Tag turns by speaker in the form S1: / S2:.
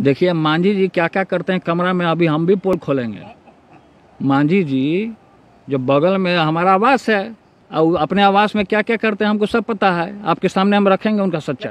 S1: देखिए मांझी जी क्या क्या करते हैं कमरा में अभी हम भी पोल खोलेंगे मांझी जी जो बगल में हमारा आवास है और अपने आवास में क्या क्या करते हैं हमको सब पता है आपके सामने हम रखेंगे उनका सच्चाई